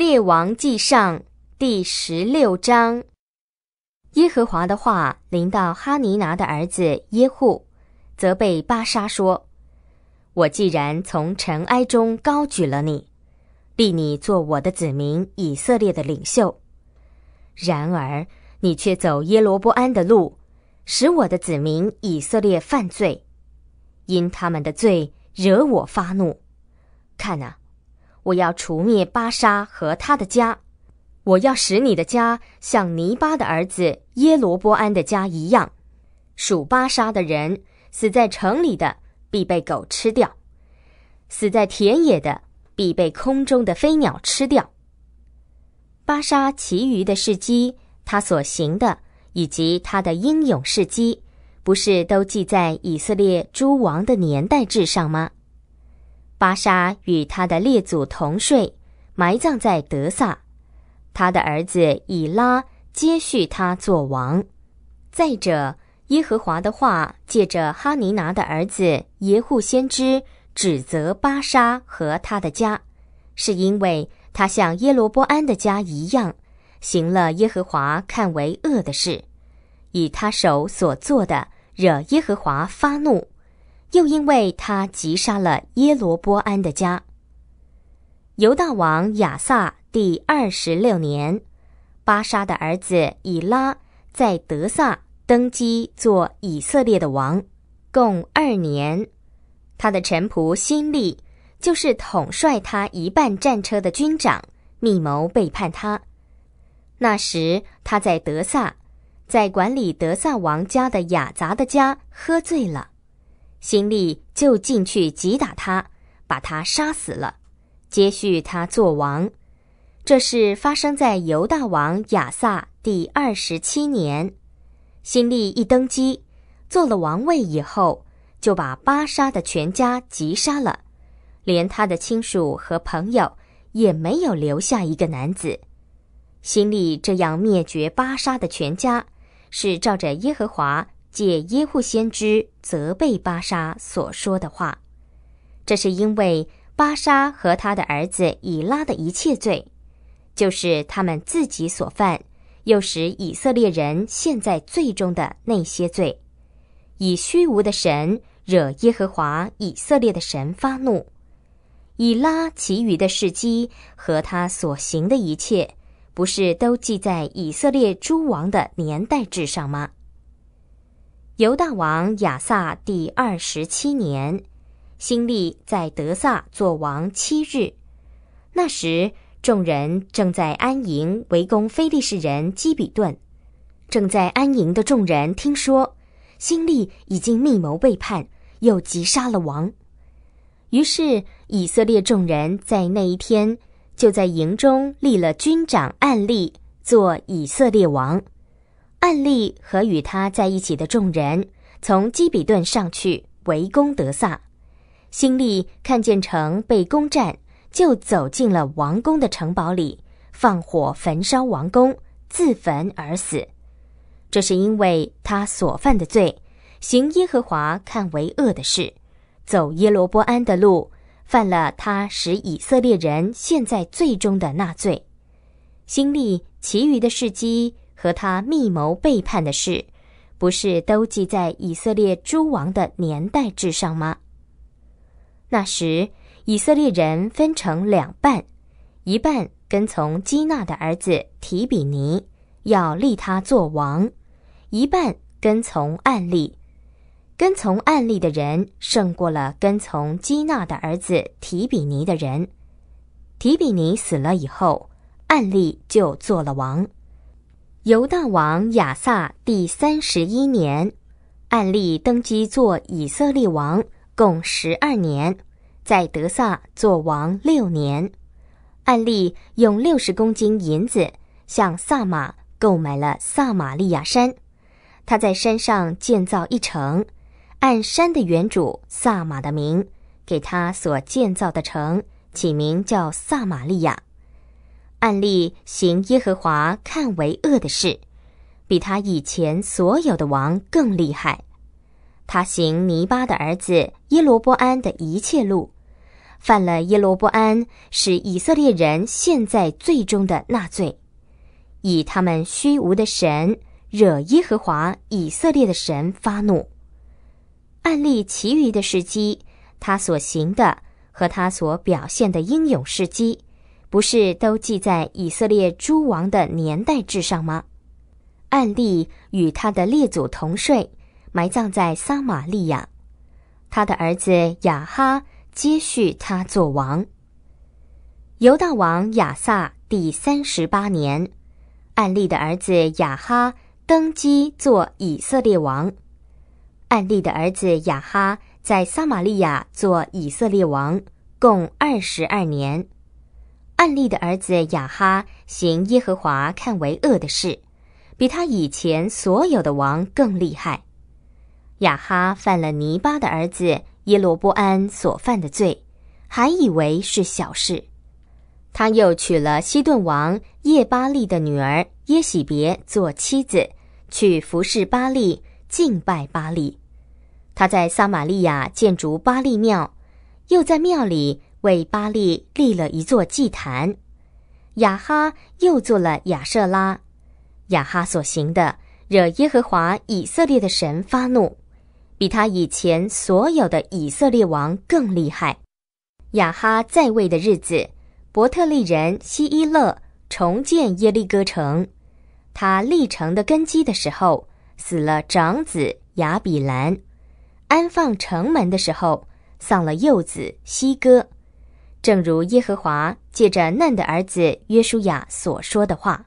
列王记上第十六章，耶和华的话临到哈尼拿的儿子耶户，则被巴沙说：“我既然从尘埃中高举了你，立你做我的子民以色列的领袖；然而你却走耶罗波安的路，使我的子民以色列犯罪，因他们的罪惹我发怒。看啊！”我要除灭巴沙和他的家，我要使你的家像尼巴的儿子耶罗波安的家一样。属巴沙的人，死在城里的必被狗吃掉，死在田野的必被空中的飞鸟吃掉。巴沙其余的事迹，他所行的以及他的英勇事迹，不是都记在以色列诸王的年代志上吗？巴沙与他的列祖同睡，埋葬在德萨。他的儿子以拉接续他做王。再者，耶和华的话借着哈尼拿的儿子耶户先知指责巴沙和他的家，是因为他像耶罗波安的家一样，行了耶和华看为恶的事，以他手所做的惹耶和华发怒。又因为他击杀了耶罗波安的家，犹大王亚萨第二十六年，巴沙的儿子以拉在德萨登基做以色列的王，共二年。他的臣仆辛利就是统帅他一半战车的军长，密谋背叛他。那时他在德萨，在管理德萨王家的雅杂的家喝醉了。新利就进去击打他，把他杀死了，接续他做王。这是发生在犹大王亚萨第二十七年。新利一登基，做了王位以后，就把巴沙的全家击杀了，连他的亲属和朋友也没有留下一个男子。新利这样灭绝巴沙的全家，是照着耶和华。借耶户先知责备巴沙所说的话，这是因为巴沙和他的儿子以拉的一切罪，就是他们自己所犯，又使以色列人陷在罪中的那些罪，以虚无的神惹耶和华以色列的神发怒，以拉其余的事迹和他所行的一切，不是都记在以色列诸王的年代志上吗？犹大王亚萨第二十七年，新历在德萨做王七日。那时，众人正在安营围攻非利士人基比顿。正在安营的众人听说新历已经密谋背叛，又急杀了王。于是，以色列众人在那一天就在营中立了军长暗例，做以色列王。暗例和与他在一起的众人从基比顿上去围攻德萨。新利看见城被攻占，就走进了王宫的城堡里，放火焚烧王宫，自焚而死。这是因为他所犯的罪，行耶和华看为恶的事，走耶罗波安的路，犯了他使以色列人陷在罪中的那罪。新利其余的事迹。和他密谋背叛的事，不是都记在以色列诸王的年代志上吗？那时以色列人分成两半，一半跟从基纳的儿子提比尼，要立他做王；一半跟从暗利。跟从暗利的人胜过了跟从基纳的儿子提比尼的人。提比尼死了以后，暗利就做了王。犹大王亚萨第三十一年，按例登基做以色列王，共十二年，在德萨做王六年。按例用六十公斤银子向萨马购买了撒玛利亚山，他在山上建造一城，按山的原主萨马的名，给他所建造的城起名叫撒玛利亚。案例行耶和华看为恶的事，比他以前所有的王更厉害。他行尼巴的儿子耶罗波安的一切路，犯了耶罗波安使以色列人现在最终的纳罪，以他们虚无的神惹耶和华以色列的神发怒。案例其余的事迹，他所行的和他所表现的英勇事迹。不是都记在以色列诸王的年代志上吗？暗利与他的列祖同睡，埋葬在撒玛利亚。他的儿子雅哈接续他做王。犹大王亚撒第三十八年，暗利的儿子雅哈登基做以色列王。暗利的儿子雅哈在撒玛利亚做以色列王，共二十二年。暗利的儿子雅哈行耶和华看为恶的事，比他以前所有的王更厉害。雅哈犯了尼巴的儿子耶罗波安所犯的罪，还以为是小事。他又娶了西顿王耶巴利的女儿耶喜别做妻子，去服侍巴利，敬拜巴利。他在撒玛利亚建筑巴利庙，又在庙里。为巴利立了一座祭坛，亚哈又做了亚舍拉。亚哈所行的惹耶和华以色列的神发怒，比他以前所有的以色列王更厉害。亚哈在位的日子，伯特利人希伊勒重建耶利哥城。他立城的根基的时候，死了长子亚比兰；安放城门的时候，丧了幼子希哥。正如耶和华借着嫩的儿子约书亚所说的话。